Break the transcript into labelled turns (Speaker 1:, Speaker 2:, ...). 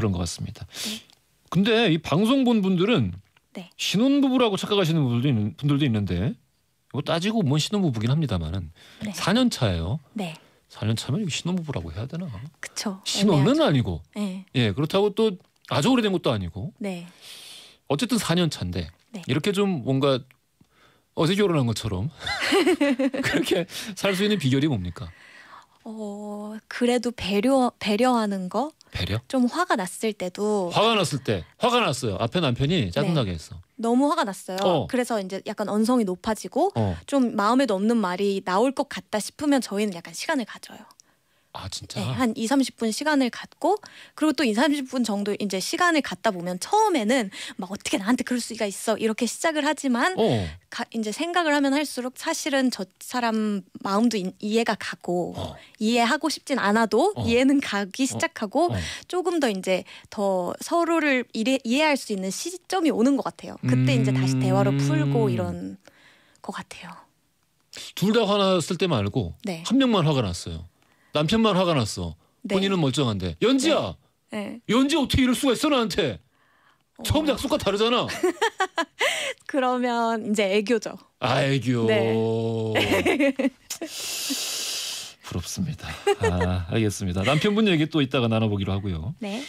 Speaker 1: 그런 것 같습니다. 네. 근데 이 방송 본 분들은 네. 신혼부부라고 착각하시는 분들도, 있는, 분들도 있는데 이거 따지고 뭔 신혼부부긴 합니다만은 네. 4년 차예요. 네. 4년 차면 신혼부부라고 해야 되나?
Speaker 2: 그쵸. 신혼은 애매하죠. 아니고. 네.
Speaker 1: 예 그렇다고 또 아주 오래된 것도 아니고. 네. 어쨌든 4년 차인데 네. 이렇게 좀 뭔가 어제 결혼한 것처럼 그렇게 살 수 있는 비결이 뭡니까?
Speaker 2: 어 그래도 배려 배려하는 거. 배려? 좀 화가 났을 때도 화가
Speaker 1: 났을 때 화가 났어요. 앞에 남편이 네. 짜증나게 했어.
Speaker 2: 너무 화가 났어요. 어. 그래서 이제 약간 언성이 높아지고 어. 좀 마음에도 없는 말이 나올 것 같다 싶으면 저희는 약간 시간을 가져요.
Speaker 1: 아 진짜 네, 한
Speaker 2: 2, 30분 시간을 갖고 그리고 또 2, 30분 정도 이제 시간을 갖다 보면 처음에는 막 어떻게 나한테 그럴 수가 있어 이렇게 시작을 하지만 어. 가, 이제 생각을 하면 할수록 사실은 저 사람 마음도 이, 이해가 가고 어. 이해하고 싶진 않아도 어. 이해는 가기 시작하고 어. 어. 조금 더 이제 더 서로를 이래, 이해할 수 있는 시점이 오는 것 같아요. 그때 음... 이제 다시 대화로 풀고 음. 이런 것 같아요.
Speaker 1: 둘 다 화났을 때 말고 네. 한 명만 화가 났어요. 남편만 화가 났어. 네. 본인은 멀쩡한데. 연지야. 네. 네. 연지 어떻게 이럴 수가 있어 나한테. 어... 처음 약속과 다르잖아.
Speaker 2: 그러면 이제 애교죠.
Speaker 1: 아 애교. 네. 부럽습니다. 아, 알겠습니다. 남편분 얘기 또 이따가 나눠보기로 하고요.
Speaker 2: 네.